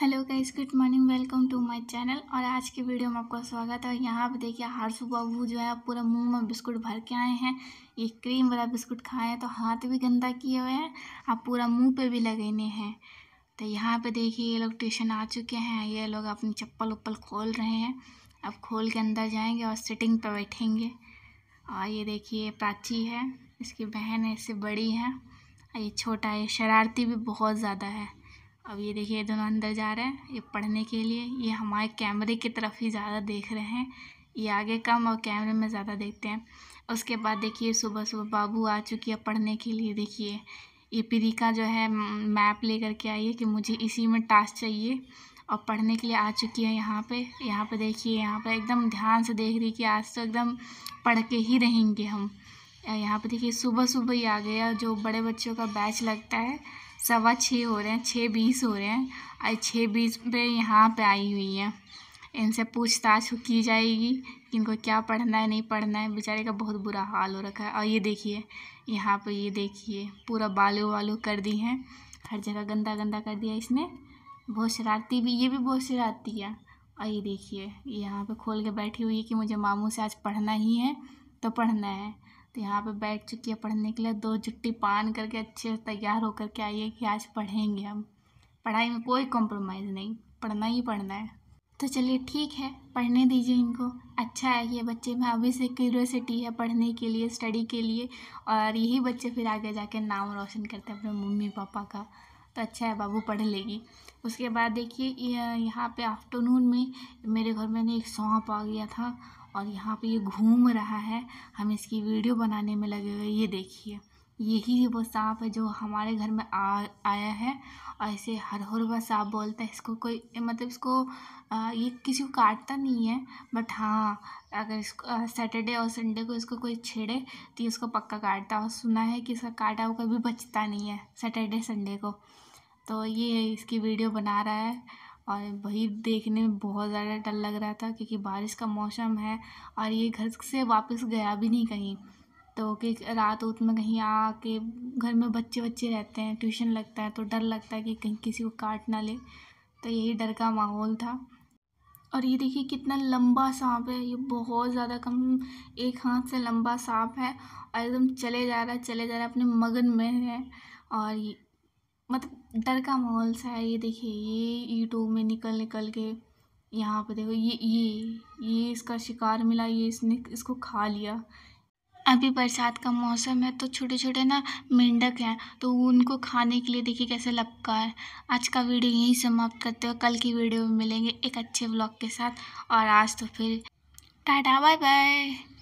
hello guys good morning welcome to my channel और आज के वीडियो में आपका स्वागत है यहाँ पर देखिए हर सुबह वो जो है पूरा मुंह में बिस्कुट भर के आए हैं ये क्रीम वाला बिस्कुट खाए हैं तो हाथ भी गंदा किए हुए हैं आप पूरा मुंह पे भी लगेने हैं तो यहाँ पे देखिए ये लोग ट्यूशन आ चुके हैं ये लोग अपनी चप्पल उप्पल खोल रहे हैं अब खोल के अंदर जाएँगे और सिटिंग पर बैठेंगे और ये देखिए प्राची है इसकी बहन है इससे बड़ी है ये छोटा है शरारती भी बहुत ज़्यादा है अब ये देखिए दोनों अंदर जा रहे हैं ये पढ़ने के लिए ये हमारे कैमरे की तरफ ही ज़्यादा देख रहे हैं ये आगे कम और कैमरे में ज़्यादा देखते हैं उसके बाद देखिए सुबह सुबह बाबू आ चुकी है पढ़ने के लिए देखिए ये प्रिका जो है मैप ले करके आई है कि मुझे इसी में टास्क चाहिए और पढ़ने के लिए आ चुकी है यहाँ पे यहाँ पे देखिए यहाँ पे एकदम ध्यान से देख रही कि आज तो एकदम पढ़ के ही रहेंगे हम यहाँ पर देखिए सुबह सुबह ही आ गया जो बड़े बच्चों का बैच लगता है सवा छः हो रहे हैं छः बीस हो रहे हैं और छः बीस पे यहाँ पे आई हुई है इनसे पूछताछ की जाएगी कि इनको क्या पढ़ना है नहीं पढ़ना है बेचारे का बहुत बुरा हाल हो रखा है और ये देखिए यहाँ पे ये देखिए पूरा बालू वालू कर दी हैं हर जगह गंदा गंदा कर दिया इसने बहुत शरारती भी ये भी बहुत शरारती है और ये देखिए यहाँ पर खोल के बैठी हुई है कि मुझे मामू से आज पढ़ना ही है तो पढ़ना है तो यहाँ पे बैठ चुकी है पढ़ने के लिए दो जुट्टी पान करके अच्छे से तैयार होकर के आई है कि आज पढ़ेंगे हम पढ़ाई में कोई कॉम्प्रोमाइज़ नहीं पढ़ना ही पढ़ना है तो चलिए ठीक है पढ़ने दीजिए इनको अच्छा है ये बच्चे में अभी से क्यूरसिटी है पढ़ने के लिए स्टडी के लिए और यही बच्चे फिर आगे जाके नाम रोशन करते हैं अपने मम्मी पापा का तो अच्छा है बाबू पढ़ लेगी उसके बाद देखिए यहाँ पे आफ्टरनून में मेरे घर में एक सौंप आ गया था और यहाँ पे ये घूम रहा है हम इसकी वीडियो बनाने में लगे हुए ये देखिए यही वो सांप है जो हमारे घर में आ आया है और इसे वह सांप बोलते हैं इसको कोई मतलब इसको आ, ये किसी को काटता नहीं है बट हाँ अगर इसको सैटरडे और संडे को इसको कोई छेड़े तो ये उसको पक्का काटता और सुना है कि इसका काटा हुआ कभी बचता नहीं है सैटरडे संडे को तो ये इसकी वीडियो बना रहा है और वही देखने में बहुत ज़्यादा डर लग रहा था क्योंकि बारिश का मौसम है और ये घर से वापस गया भी नहीं कहीं तो कि रात उत में कहीं आके घर में बच्चे बच्चे रहते हैं ट्यूशन लगता है तो डर लगता है कि कहीं किसी को काट ना ले तो यही डर का माहौल था और ये देखिए कितना लंबा सांप है ये बहुत ज़्यादा कम एक हाथ से लंबा सांप है और एकदम चले जा रहा है चले जा रहा है अपने मगन में है और मतलब डर का माहौल सा है ये देखिए ये यूट्यूब में निकल निकल के यहाँ पे देखो ये ये ये इसका शिकार मिला ये इसने इसको खा लिया अभी बरसात का मौसम है तो छोटे छोटे ना मेंढक हैं तो उनको खाने के लिए देखिए कैसे लपका है आज का वीडियो यहीं समाप्त करते हो कल की वीडियो में मिलेंगे एक अच्छे ब्लॉग के साथ और आज तो फिर टाटा बाय बाय